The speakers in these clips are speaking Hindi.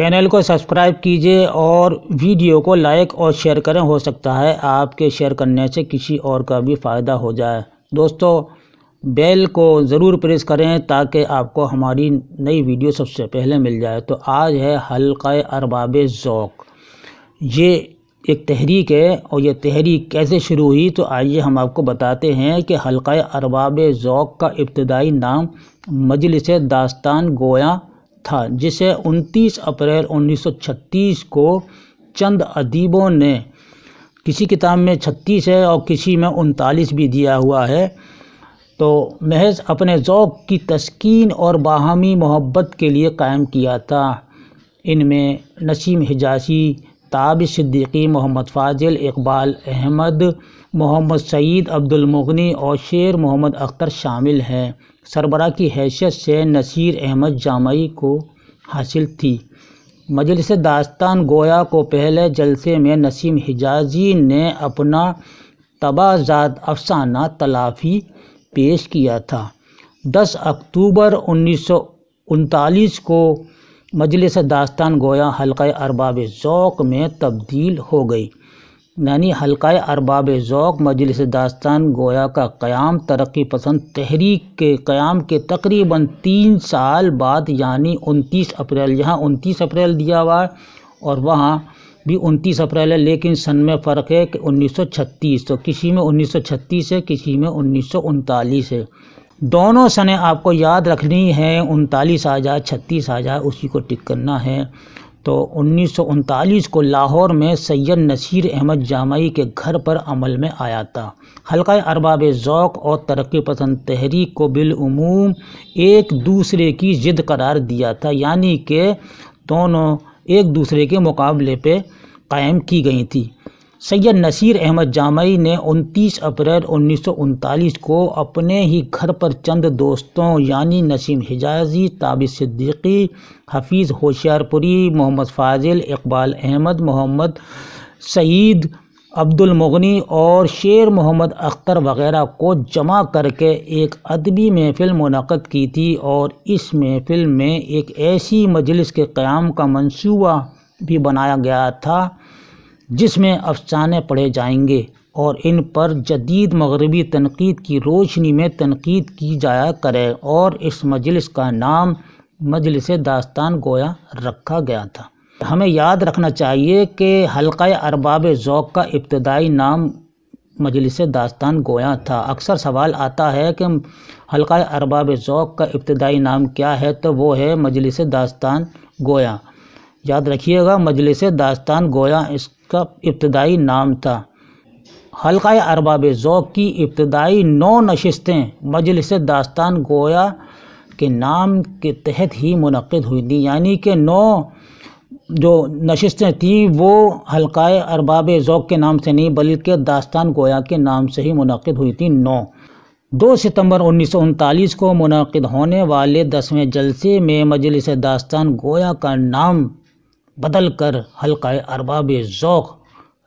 चैनल को सब्सक्राइब कीजिए और वीडियो को लाइक और शेयर करें हो सकता है आपके शेयर करने से किसी और का भी फ़ायदा हो जाए दोस्तों बेल को ज़रूर प्रेस करें ताकि आपको हमारी नई वीडियो सबसे पहले मिल जाए तो आज है हल्का अरबाब ज़ौक़ ये एक तहरीक है और ये तहरीक कैसे शुरू हुई तो आइए हम आपको बताते हैं कि हल्का अरबाब ज़ौक़ का इब्तदाई नाम मजलिस दास्तान गोया था जिसे 29 अप्रैल 1936 को चंद अदीबों ने किसी किताब में 36 है और किसी में उनतालीस भी दिया हुआ है तो महज अपने ओक़ की तस्कीन और बाहमी मोहब्बत के लिए कायम किया था इनमें नसीम हिजासी ताब सिद्दीकी मोहम्मद फाजिल इकबाल अहमद मोहम्मद सईद अब्दुलमगनी और शेर मोहम्मद अख्तर शामिल हैं सरबरा की हैसियत से नसीर अहमद जामई को हासिल थी मजलिस दास्तान गोया को पहले जलसे में नसीम हिजाजी ने अपना तबाजात अफसाना तलाफ़ी पेश किया था 10 अक्टूबर उन्नीस को मजलिस दास्तान गोया हल्का अरबाब ओक़ में तब्दील हो गई यानी हल्का अरबाब ओक़ मजलिस दास्तान गोया का क़्याम तरक्की पसंद तहरीक के क़्याम के तकरीबन तीन साल बाद यानी उनतीस अप्रैल यहाँ उनतीस अप्रैल दिया हुआ है और वहाँ भी उनतीस अप्रैल है लेकिन सन में फ़र्क है कि 1936 तो किसी में 1936 है किसी में उन्नीस है दोनों सने आपको याद रखनी है उनतालीस आ जाए छत्तीस आ जाए उसी को टिक करना है तो उन्नीस को लाहौर में सैयद नसीर अहमद जामई के घर पर अमल में आया था हल्का अरबाब ज़ौक़ और तरक्की पसंद तहरीक को बिलूम एक दूसरे की ज़िद करार दिया था यानी कि दोनों एक दूसरे के मुकाबले पे कायम की गई थी सैयद नसीर अहमद जामई ने 29 अप्रैल उन्नीस को अपने ही घर पर चंद दोस्तों यानी नसीम हिजाजी ताबिस सिद्दीकी हफीज़ होशियारपुरी मोहम्मद फाजिल इकबाल अहमद मोहम्मद सईद अब्दुल मुगनी और शेर मोहम्मद अख्तर वगैरह को जमा करके एक अदबी महफिल मुनद की थी और इस महफिल में एक ऐसी मजलिस के क़्याम का मंसूबा भी बनाया गया था जिसमें अफसाने पढ़े जाएंगे और इन पर जदीद मगरबी तनक़ीद की रोशनी में तनक़ीद की जाया करे और इस मजलिस का नाम मजलिस दास्तान गोया रखा गया था हमें याद रखना चाहिए कि हल्का अरबाब ओक़ का इब्तदाई नाम मजलिस दास्तान गोया था अक्सर सवाल आता है कि हल्का अरबाब ओक़ का इब्तदाई नाम क्या है तो वो है मजलिस दास्तान गोया याद रखिएगा मजलिस दास्तान गोया इसका इब्तदाई नाम था हल्का अरबाब ज़ौक़ की इब्तदाई नौ नशस्तें मजलिस दास्तान गोया के नाम के तहत ही मनद हुई थी यानी कि नौ जो नशस्तें थी वो हल्का अरबाब ज़ौक़ के नाम से नहीं बल्कि दास्तान गोया के नाम से ही मनद हुई थी नौ दो सितंबर उन्नीस को मनद होने वाले दसवें जलसे में मजलिस दास्तान गोया का नाम बदल कर हल्का अरबाब ओक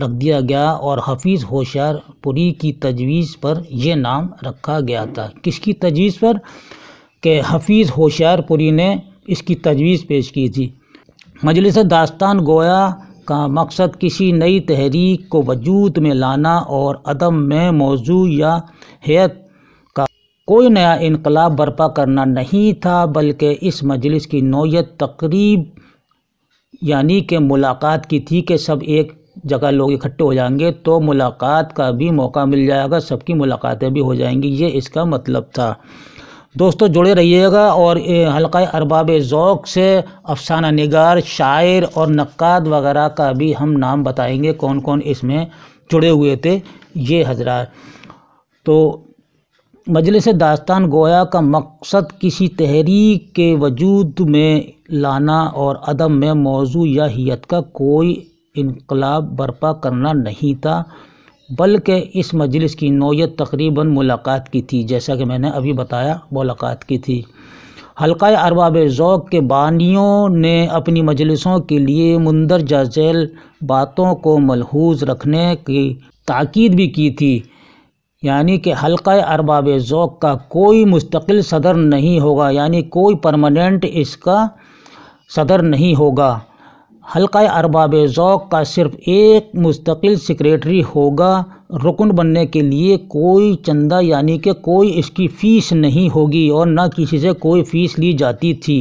रख दिया गया और हफीज़ होशियार पुरी की तजवीज़ पर यह नाम रखा गया था किसकी तजवीज़ पर के हफीज़ पुरी ने इसकी तजवीज़ पेश की थी मजलिस दास्तान गोया का मकसद किसी नई तहरीक को वजूद में लाना और अदम में मौजू या हैत का कोई नया इनकलाब बर्पा करना नहीं था बल्कि इस मजलिस की नोयत तकरीब यानी कि मुलाकात की थी कि सब एक जगह लोग इकट्ठे हो जाएंगे तो मुलाकात का भी मौका मिल जाएगा सबकी मुलाकातें भी हो जाएंगी ये इसका मतलब था दोस्तों जुड़े रहिएगा और हल्का अरबाब ज़ौक से अफसाना निगार शायर और नक्काद वगैरह का भी हम नाम बताएंगे कौन कौन इसमें जुड़े हुए थे ये हजरा तो मजलिस दास्तान गोया का मकसद किसी तहरीक के वजूद में लाना और अदम में मौजू या हियत का कोई इनकलाब बर्पा करना नहीं था बल्कि इस मजलिस की नोयत तकरीबन मुलाकात की थी जैसा कि मैंने अभी बताया मुलाकात की थी हल्का अरबाब ज़ौक़ के बानियों ने अपनी मजलिसों के लिए मंदरजा झैल बातों को मलहूज रखने की ताकीद भी की थी यानी कि हल्का अरबाब ज़ोक का कोई मुस्तकिल सदर नहीं होगा यानी कोई परमानेंट इसका सदर नहीं होगा हल्का अरबाब ज़ोक का सिर्फ एक मुस्तकिल सेक्रेटरी होगा रुकन बनने के लिए कोई चंदा यानी कि कोई इसकी फ़ीस नहीं होगी और ना किसी से कोई फ़ीस ली जाती थी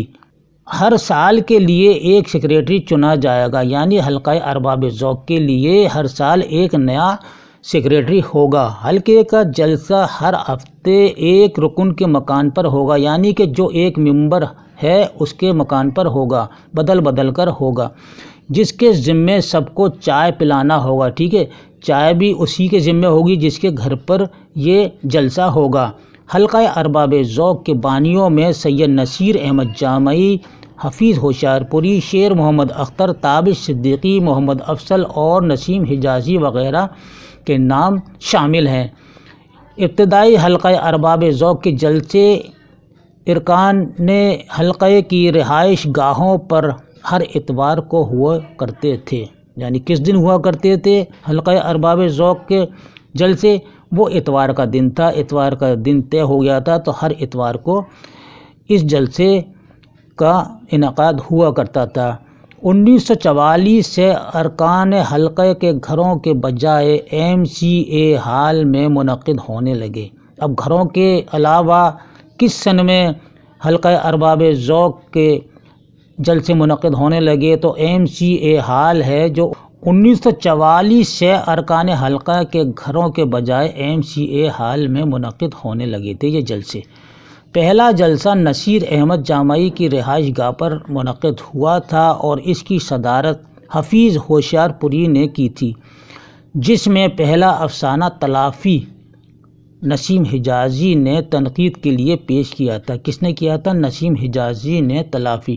हर साल के लिए एक सेक्रेटरी चुना जाएगा यानी हल्का अरबाब ज़ोक के लिए हर साल एक नया सेक्रेटरी होगा हल्के का जलसा हर हफ्ते एक रुकन के मकान पर होगा यानी कि जो एक मेंबर है उसके मकान पर होगा बदल बदल कर होगा जिसके ज़िम्मे सबको चाय पिलाना होगा ठीक है चाय भी उसी के ज़िम्मे होगी जिसके घर पर ये जलसा होगा हल्का अरबाब ज़ौक़ के बानियों में सैयद नसीर अहमद जामई हफीज़ होशियारपुरी शेर मोहम्मद अख्तर ताबिश सिद्दीकी मोहम्मद अफसल और नसीम हिजाजी वगैरह के नाम शामिल हैं इब्तदाई हल्का अरबाब ओक़ के जलसे इरकान ने हल्के की रिहाइश गाहों पर हर इतवार को हुआ करते थे यानी किस दिन हुआ करते थे हल्का अरबाब ओक़ के जलसे वो इतवार का दिन था इतवार का दिन तय हो गया था तो हर इतवार को इस जलसे का इनका हुआ करता था उन्नीस सौ चवालीस से अरकान हलक़े के घरों के बजाय एम सी ए हाल में मनद होने लगे अब घरों के अलावा किस सन में हल्का अरबाब ज़ौक़ के जलसे मनद होने लगे तो एम सी ए हाल है जो उन्नीस सौ चवालीस से अरकान हलका के घरों के बजाय एम सी ए हाल में मनद होने लगे थे ये जलसे पहला जलसा नसीर अहमद जामई की रिहाइश गाह पर मनद हुआ था और इसकी सदारत हफीज़ होशियारपुरी ने की थी जिसमें पहला अफसाना तलाफ़ी नसीम हिजाजी ने तनकीद के लिए पेश किया था किसने किया था नसीम हिजाजी ने तलाफ़ी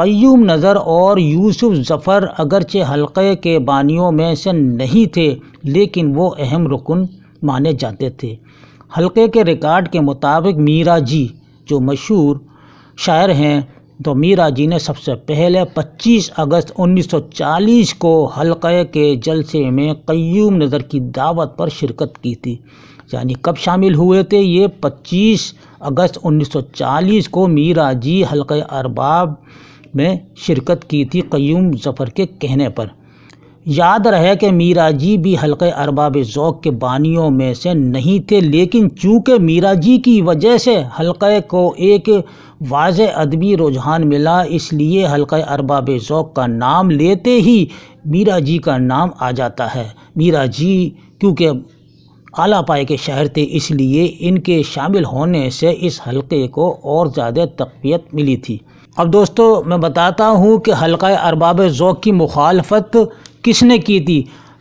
क्यूम नज़र और यूसुफ ज़फ़र अगरचे हलक़े के बानियों में से नहीं थे लेकिन वो अहम रुकन माने जाते थे हलके के रिकॉर्ड के मुताबिक मीरा जी जो मशहूर शायर हैं तो मीरा जी ने सबसे पहले 25 अगस्त 1940 को हलके के जलसे में क्यूम नज़र की दावत पर शिरकत की थी यानी कब शामिल हुए थे ये 25 अगस्त 1940 को मीरा जी हलके अरबाब में शिरकत की थी क्यूम जफ़र के कहने पर याद रहे कि मीरा जी भी हल्के अरबाब ज़ौक़ के बानियों में से नहीं थे लेकिन चूँकि मीरा जी की वजह से हल्के को एक वाज अदबी रुझान मिला इसलिए हल्के अरबाब ज़ौक़ का नाम लेते ही मीरा जी का नाम आ जाता है मीरा जी क्योंकि आला पाए के शहर थे इसलिए इनके शामिल होने से इस हल्के को और ज़्यादा तकवीत मिली थी अब दोस्तों मैं बताता हूँ कि हल्का अरबाब ज़ौक़ की मुखालफत किसने की थी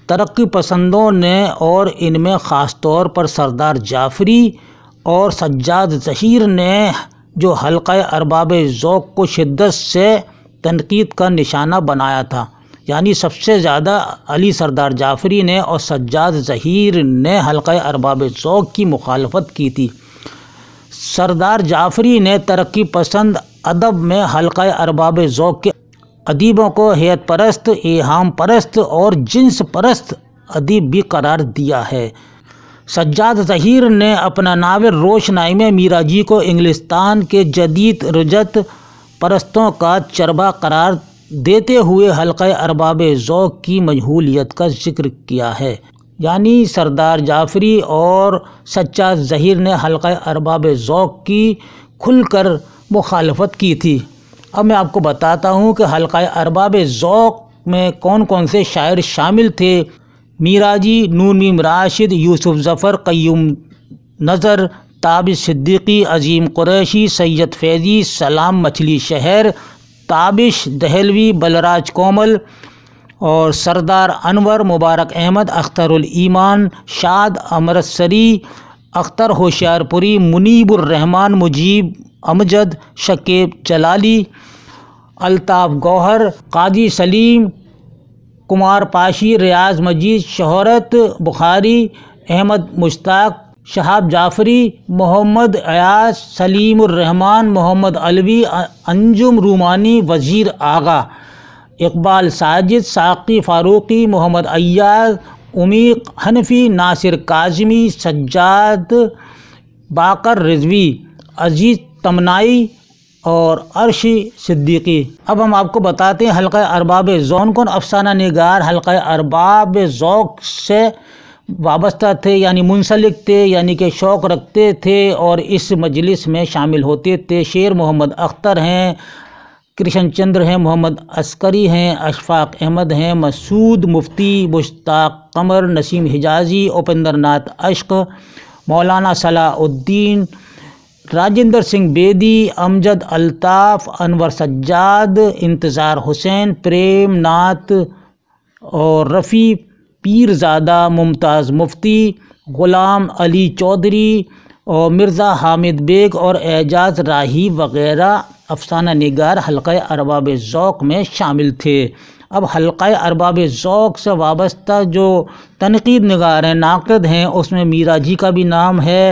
तरक्की पसंदों ने और इनमें ख़ास तौर पर सरदार जाफरी और सज्जाद जहीर ने जो हल्का अरबाब ज़ौक़ को शिद्दत से तनकीद का निशाना बनाया था यानी सबसे ज़्यादा अली सरदार जाफरी ने और सज्जाद जहीर ने हल्का अरबाब ज़ौक़ की मुखालफत की थी सरदार जाफरी ने तरक्की पसंद अदब में हल्का अरबाब ज़ौक़ के अदीबों को हेत परस्त एहाम परस्त और जिन्स परस्त अदीब भी करार दिया है सज्जाद जहीर ने अपना नावल रोशनाई में मीरा जी को इंग्लिस्तान के जदीद रजत परस्तों का चरबा करार देते हुए हल्क़ अरबाब ज़ौक की मजहूलियत का जिक्र किया है यानी सरदार जाफरी और सच्चा जहीर ने हल्के अरबाब ज़ौक की खुलकर मुखालफत की थी अब मैं आपको बताता हूँ कि हल्का अरबाब ओक में कौन कौन से शायर शामिल थे मीराजी मीम राशिद यूसुफ ज़फ़र क्यूम नज़र ताब सिद्दीकी अजीम कुरैशी सैयद फैज़ी सलाम मछली शहर ताबिश दहलवी बलराज कोमल और सरदार अनवर मुबारक अहमद अख्तरुल ईमान शाद अमृतसरी अख्तर होशियारपुरी मुनीबुररहमान मुजीब अमजद शकीब जलाली अलताफ़ गौहर काजी सलीम कुमार पाशी रियाज मजीद शहरत बुखारी अहमद मुश्ताक शहाब जाफरी मोहम्मद अयाज सलीमरहमान मोहम्मद अलवी अंजुम रूमानी वज़ीर आगा इकबाल साजिद साकी फ़ारूकी मोहम्मद अयाज उमीक हनफी नासिर काजमी सज्जाद बाकर रिजवी अजीज तमनाई और अरशी सिद्दीकी अब हम आपको बताते हैं हल्का अरबाब जौन कौन अफसाना निगार हल्का अरबाब जोक से वाबस्ता थे यानी मुंसलिक थे यानी कि शौक़ रखते थे और इस मजलिस में शामिल होते थे शेर मोहम्मद अख्तर हैं कृष्ण चंद्र हैं मोहम्मद अस्करी हैं अशफाक अहमद हैं मसूद मुफ्ती मुश्ताक कमर नसीम हिजाजी उपेंद्र नाथ अश्क मौलाना सलाउद्दीन राजेंद्र सिंह बेदी अमजद अल्ताफ़ अनवर सज्जाद इंतज़ार हुसैन प्रेम नाथ और रफ़ी पीरजादा मुमताज़ मुफ्ती ग़ुलाम अली चौधरी और मिर्ज़ा हामिद बेग और एजाज राही वगैरह अफसाना निगार हल्का अरबाब ज़ौक़ में शामिल थे अब हल्क़ अरबाब ज़ौक़ से वाबस्ता जो तनकीद नगार हैं नाकद हैं उसमें मीरा जी का भी नाम है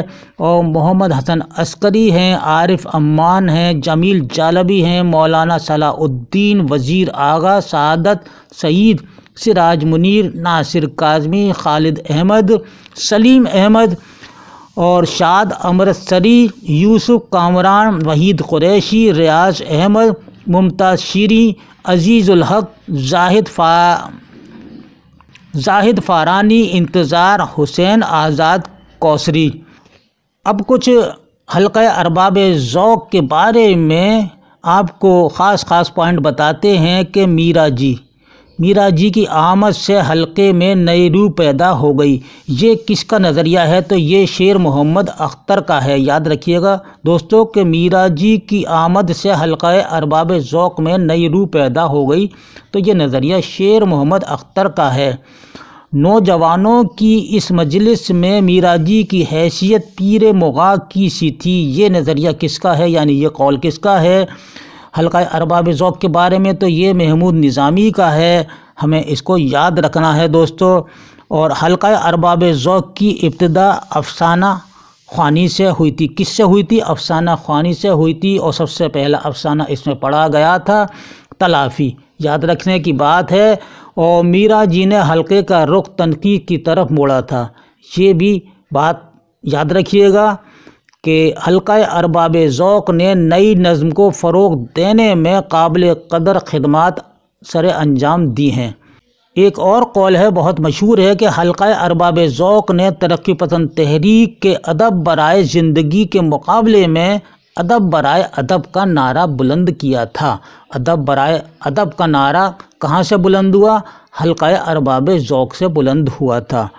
और मोहम्मद हसन अस्करी हैं आरिफ अम्मान हैं जमील जालबी हैं मौलाना सलाउद्दीन वज़ीर आगा सादत सईद सिराज मुनीर नासिर काजमी खालिद अहमद सलीम अहमद और शाद अमृतसरी यूसुफ कामरान वहीद कुरैशी रियाज अहमद मुमताज़ शीरी अज़ीज़ुलहक जाहिद फा जाहिद फारानी इंतज़ार हुसैन आज़ाद कौसरी अब कुछ हल्के अरबाब ज़ौक़ के बारे में आपको ख़ास ख़ास पॉइंट बताते हैं कि मीरा जी मीरा जी की आमद से हलके में नई रू पैदा हो गई ये किसका नज़रिया है तो ये शेर मोहम्मद अख्तर का है याद रखिएगा दोस्तों के मीरा जी की आमद से हल्का अरबाब ज़ौक़ में नई रूह पैदा हो गई तो ये नज़रिया शेर मोहम्मद अख्तर का है नौजवानों की इस मजलिस में मीरा जी की हैसियत पीर मगा की सी थी ये नज़रिया किसका है यानी ये कौल किसका है हल्का अरबाब ज़ौक़ के बारे में तो ये महमूद निज़ामी का है हमें इसको याद रखना है दोस्तों और हल्का अरबाब ज़ौक़ की इब्तदा अफसाना खानी से हुई थी किससे हुई थी अफसाना खानी से हुई थी और सबसे पहला अफसाना इसमें पढ़ा गया था तलाफ़ी याद रखने की बात है और मीरा जी ने हल्के का रुख तनकी की तरफ मोड़ा था ये भी बात याद रखिएगा कि हल्का अरबाब ज़ौक़ ने नई नज़म को फ़रोग देने में काबिल कदर खदमात सर अंजाम दी हैं एक और कौल है बहुत मशहूर है कि हल्का अरबाब ज़ौक़ ने तरक्की पसंद तहरीक के अदब बरए ज़िंदगी के मुकाबले में अदब बरए अदब का नारा बुलंद किया था अदब बरए अदब का नारा कहाँ से बुलंद हुआ हल्का अरबाब ज़ौक़ से बुलंद हुआ था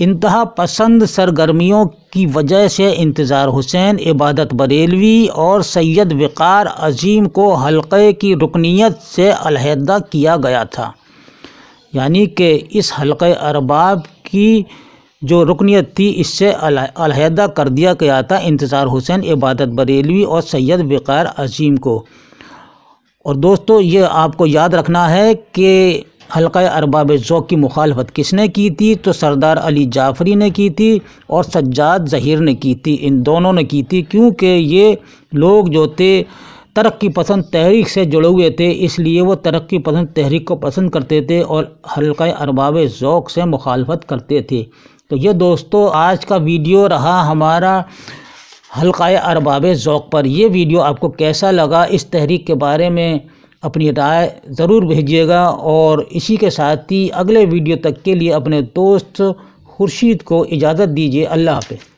इंतहा पसंद सरगर्मियों की वजह से इंतज़ार हुसैन इबादत बरेलवी और सैयद वक़ार अजीम को हलक़े की रुकनीत से अलहदा किया गया था यानी कि इस हलक़े अरबाब की जो रुकनीत थी इससे अलहदा कर दिया गया था इंतज़ार हुसैन इबादत बरेलवी और सैयद वक़ार अजीम को और दोस्तों ये आपको याद रखना है कि हल्का अरबाब ज़ौक़ की मुखालफत किसने की थी तो सरदार अली जाफ़री ने की थी और सज्जाद ज़हीर ने की थी इन दोनों ने की थी क्योंकि ये लोग जो थे तरक्की पसंद तहरीक से जुड़े हुए थे इसलिए वो तरक्की पसंद तहरीक को पसंद करते थे और हल्का अरबाब ज़ौक़ से मुखालफत करते थे तो ये दोस्तों आज का वीडियो रहा हमारा हल्का अरबाब ज़ौक़ पर यह वीडियो आपको कैसा लगा इस तहरीक के बारे में अपनी राय ज़रूर भेजिएगा और इसी के साथ ही अगले वीडियो तक के लिए अपने दोस्त खुर्शीद को इजाज़त दीजिए अल्लाह हाफ़